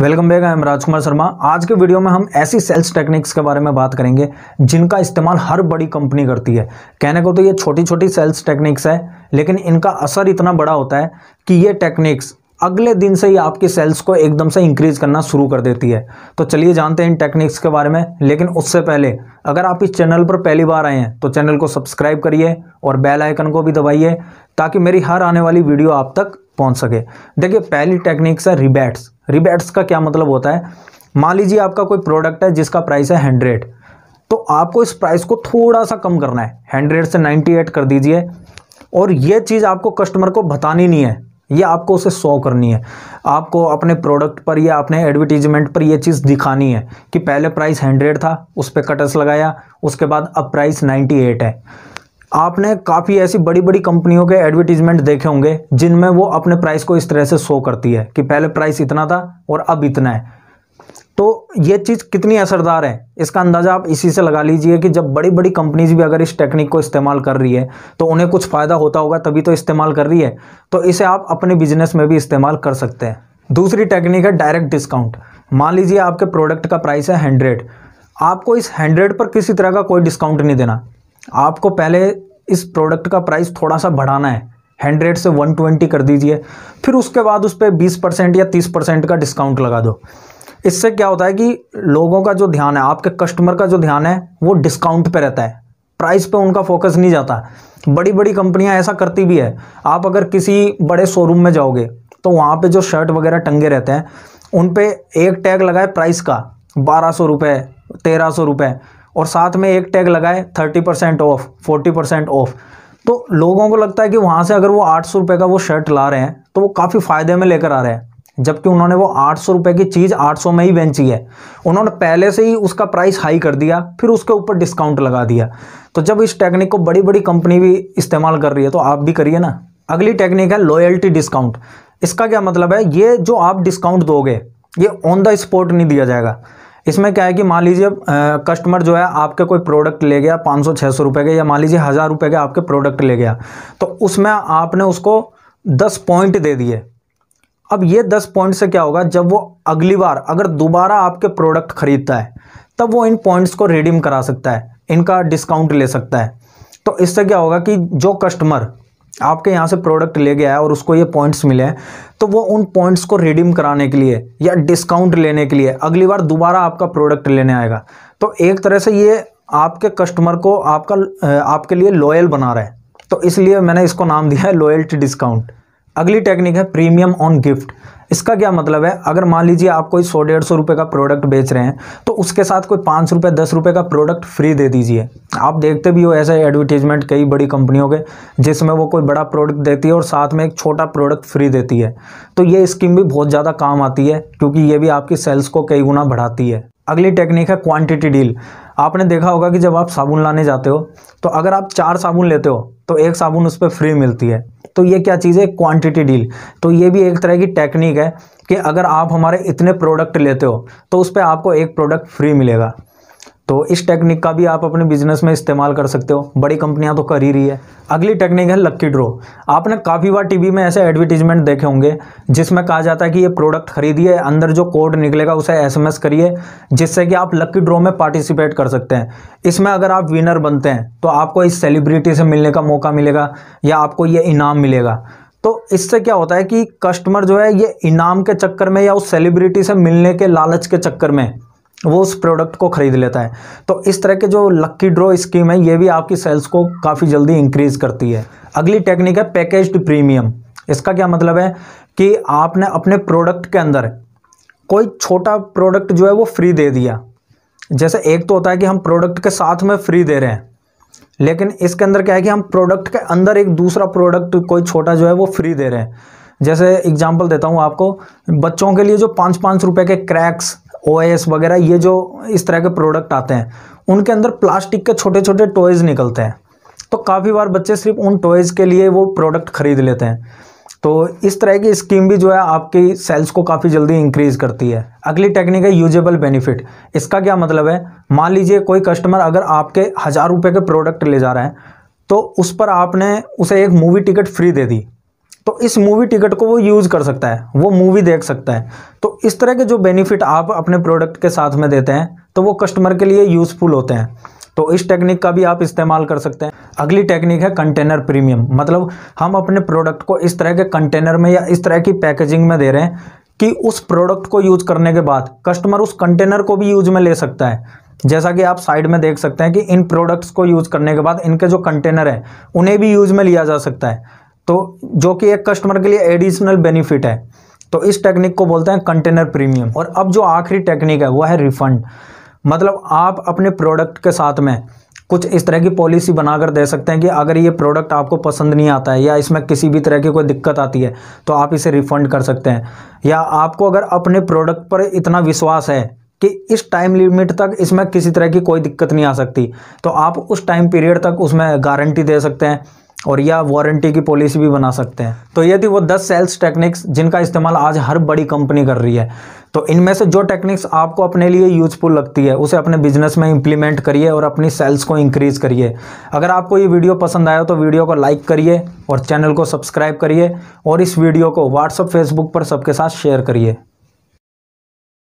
welcome back I am Rajkumar Sharma आज के video में हम ऐसी सेल्स टेक्निक्स के बारे में बात करेंगे जिनका इस्तेमाल हर बड़ी कंपनी करती है कहने को तो ये छोटी छोटी सेल्स टेक्निक्स है लेकिन इनका असर इतना बड़ा होता है कि ये टेक्निक्स अगले दिन से ही आपकी सेल्स को एकदम से इंक्रीज करना शुरू कर देती है तो चलिए जानते हैं इन टेक्निक्स के बारे में लेकिन उससे पहले अगर आप इस चैनल पर पहली बार आए हैं तो चैनल को सब्सक्राइब करिए और बेल आइकन को भी दबाइए ताकि मेरी हर आने वाली वीडियो आप तक पहुंच सके देखिए पहली टेक्निक्स है रिबैट्स रिबैट्स का क्या मतलब होता है मान लीजिए आपका कोई प्रोडक्ट है जिसका प्राइस है हंड्रेड तो आपको इस प्राइस को थोड़ा सा कम करना है हंड्रेड से नाइन्टी एट कर दीजिए और ये चीज़ आपको कस्टमर को बतानी नहीं है ये आपको उसे शो करनी है आपको अपने प्रोडक्ट पर या अपने एडवर्टीजमेंट पर यह चीज़ दिखानी है कि पहले प्राइस हंड्रेड था उस पर कटस लगाया उसके बाद अब प्राइस नाइन्टी एट है आपने काफ़ी ऐसी बड़ी बड़ी कंपनियों के एडवर्टीजमेंट देखे होंगे जिनमें वो अपने प्राइस को इस तरह से शो करती है कि पहले प्राइस इतना था और अब इतना है तो ये चीज़ कितनी असरदार है इसका अंदाज़ा आप इसी से लगा लीजिए कि जब बड़ी बड़ी कंपनीज भी अगर इस टेक्निक को इस्तेमाल कर रही है तो उन्हें कुछ फ़ायदा होता होगा तभी तो इस्तेमाल कर रही है तो इसे आप अपने बिजनेस में भी इस्तेमाल कर सकते हैं दूसरी टेक्निक है डायरेक्ट डिस्काउंट मान लीजिए आपके प्रोडक्ट का प्राइस है हंड्रेड आपको इस हंड्रेड पर किसी तरह का कोई डिस्काउंट नहीं देना आपको पहले इस प्रोडक्ट का प्राइस थोड़ा सा बढ़ाना है हंड्रेड से वन ट्वेंटी कर दीजिए फिर उसके बाद उस पर बीस परसेंट या तीस परसेंट का डिस्काउंट लगा दो इससे क्या होता है कि लोगों का जो ध्यान है आपके कस्टमर का जो ध्यान है वो डिस्काउंट पे रहता है प्राइस पे उनका फोकस नहीं जाता बड़ी बड़ी कंपनियां ऐसा करती भी है आप अगर किसी बड़े शोरूम में जाओगे तो वहाँ पे जो शर्ट वगैरह टंगे रहते हैं उन पर एक टैग लगाए प्राइस का बारह सौ रुपये तेरह सौ रुपये और साथ में एक टैग लगाए thirty percent off forty percent off तो लोगों को लगता है कि वहाँ से अगर वो आठ सौ रुपये का वो शर्ट ला रहे हैं तो वो काफ़ी फ़ायदे में लेकर आ रहे हैं जबकि उन्होंने वो आठ सौ रुपये की चीज़ आठ सौ में ही बेची है उन्होंने पहले से ही उसका प्राइस हाई कर दिया फिर उसके ऊपर डिस्काउंट लगा दिया तो जब इस टेक्निक को बड़ी बड़ी कंपनी भी इस्तेमाल कर रही है तो आप भी करिए ना अगली टेक्निक है लॉयल्टी डिस्काउंट इसका क्या मतलब है ये जो आप डिस्काउंट दोगे ये ऑन द स्पॉट नहीं दिया जाएगा इसमें क्या है कि मान लीजिए कस्टमर जो है आपके कोई प्रोडक्ट ले गया पाँच सौ छः सौ रुपये के या मान लीजिए हज़ार रुपये के आपके प्रोडक्ट ले गया तो उसमें आपने उसको दस पॉइंट दे दिए अब ये दस पॉइंट से क्या होगा जब वो अगली बार अगर दोबारा आपके प्रोडक्ट खरीदता है तब वो इन पॉइंट्स को रिडीम करा सकता है इनका डिस्काउंट ले सकता है तो इससे क्या होगा कि जो कस्टमर आपके यहाँ से प्रोडक्ट ले गया है और उसको ये पॉइंट्स मिले हैं तो वो उन पॉइंट्स को रिडीम कराने के लिए या डिस्काउंट लेने के लिए अगली बार दोबारा आपका प्रोडक्ट लेने आएगा तो एक तरह से ये आपके कस्टमर को आपका आपके लिए लॉयल बना रहा है तो इसलिए मैंने इसको नाम दिया है लॉयल्टी डिस्काउंट अगली टेक्निक है प्रीमियम ऑन गिफ्ट इसका क्या मतलब है अगर मान लीजिए आप कोई सौ डेढ़ सौ रुपये का प्रोडक्ट बेच रहे हैं तो उसके साथ कोई पाँच रुपये दस रुपये का प्रोडक्ट फ्री दे दीजिए आप देखते भी हो ऐसे एडवर्टीजमेंट कई बड़ी कंपनियों के जिसमें वो कोई बड़ा प्रोडक्ट देती है और साथ में एक छोटा प्रोडक्ट फ्री देती है तो ये स्कीम भी बहुत ज़्यादा काम आती है क्योंकि ये भी आपकी सेल्स को कई गुना बढ़ाती है अगली टेक्निक है क्वांटिटी डील आपने देखा होगा कि जब आप साबुन लाने जाते हो तो अगर आप चार साबुन लेते हो तो एक साबुन उस पर फ्री मिलती है तो ये क्या चीज़ है क्वांटिटी डील तो ये भी एक तरह की टेक्निक है कि अगर आप हमारे इतने प्रोडक्ट लेते हो तो उस पर आपको एक प्रोडक्ट फ्री मिलेगा तो इस टेक्निक का भी आप अपने बिजनेस में इस्तेमाल कर सकते हो बड़ी कंपनियां तो कर ही रही है अगली टेक्निक है लक्की ड्रो आपने काफ़ी बार टीवी में ऐसे एडवर्टीजमेंट देखे होंगे जिसमें कहा जाता है कि ये प्रोडक्ट खरीदिए अंदर जो कोड निकलेगा उसे एसएमएस करिए जिससे कि आप लक्की ड्रो में पार्टिसिपेट कर सकते हैं इसमें अगर आप विनर बनते हैं तो आपको इस सेलिब्रिटी से मिलने का मौका मिलेगा या आपको ये इनाम मिलेगा तो इससे क्या होता है कि कस्टमर जो है ये इनाम के चक्कर में या उस सेलिब्रिटी से मिलने के लालच के चक्कर में वो उस प्रोडक्ट को ख़रीद लेता है तो इस तरह के जो लक्की ड्रॉ स्कीम है ये भी आपकी सेल्स को काफ़ी जल्दी इंक्रीज़ करती है अगली टेक्निक है पैकेज्ड प्रीमियम इसका क्या मतलब है कि आपने अपने प्रोडक्ट के अंदर कोई छोटा प्रोडक्ट जो है वो फ्री दे दिया जैसे एक तो होता है कि हम प्रोडक्ट के साथ में फ्री दे रहे हैं लेकिन इसके अंदर क्या है कि हम प्रोडक्ट के अंदर एक दूसरा प्रोडक्ट कोई छोटा जो है वो फ्री दे रहे हैं जैसे एग्जाम्पल देता हूँ आपको बच्चों के लिए जो पाँच पाँच रुपए के क्रैक्स ओ वगैरह ये जो इस तरह के प्रोडक्ट आते हैं उनके अंदर प्लास्टिक के छोटे छोटे टॉयज़ निकलते हैं तो काफ़ी बार बच्चे सिर्फ उन टॉयज़ के लिए वो प्रोडक्ट ख़रीद लेते हैं तो इस तरह की स्कीम भी जो है आपकी सेल्स को काफ़ी जल्दी इंक्रीज़ करती है अगली टेक्निक है यूजेबल बेनिफिट इसका क्या मतलब है मान लीजिए कोई कस्टमर अगर आपके हज़ार रुपये के प्रोडक्ट ले जा रहा है तो उस पर आपने उसे एक मूवी टिकट फ्री दे दी तो इस मूवी टिकट को वो यूज़ कर सकता है वो मूवी देख सकता है तो इस तरह के जो बेनिफिट आप अपने प्रोडक्ट के साथ में देते हैं तो वो कस्टमर के लिए यूज़फुल होते हैं तो इस टेक्निक का भी आप इस्तेमाल कर सकते हैं अगली टेक्निक है कंटेनर प्रीमियम मतलब हम अपने प्रोडक्ट को इस तरह के कंटेनर में या इस तरह की पैकेजिंग में दे रहे हैं कि उस प्रोडक्ट को यूज करने के बाद कस्टमर उस कंटेनर को भी यूज में ले सकता है जैसा कि आप साइड में देख सकते हैं कि इन प्रोडक्ट्स को यूज करने के बाद इनके जो कंटेनर हैं उन्हें भी यूज में लिया जा सकता है तो जो कि एक कस्टमर के लिए एडिशनल बेनिफिट है तो इस टेक्निक को बोलते हैं कंटेनर प्रीमियम और अब जो आखिरी टेक्निक है वो है रिफंड मतलब आप अपने प्रोडक्ट के साथ में कुछ इस तरह की पॉलिसी बनाकर दे सकते हैं कि अगर ये प्रोडक्ट आपको पसंद नहीं आता है या इसमें किसी भी तरह की कोई दिक्कत आती है तो आप इसे रिफ़ंड कर सकते हैं या आपको अगर अपने प्रोडक्ट पर इतना विश्वास है कि इस टाइम लिमिट तक इसमें किसी तरह की कोई दिक्कत नहीं आ सकती तो आप उस टाइम पीरियड तक उसमें गारंटी दे सकते हैं और या वारंटी की पॉलिसी भी बना सकते हैं तो ये थी वो 10 सेल्स टेक्निक्स जिनका इस्तेमाल आज हर बड़ी कंपनी कर रही है तो इनमें से जो टेक्निक्स आपको अपने लिए यूजफुल लगती है उसे अपने बिजनेस में इंप्लीमेंट करिए और अपनी सेल्स को इंक्रीज करिए अगर आपको ये वीडियो पसंद आया तो वीडियो को लाइक करिए और चैनल को सब्सक्राइब करिए और इस वीडियो को व्हाट्सअप फेसबुक पर सबके साथ शेयर करिए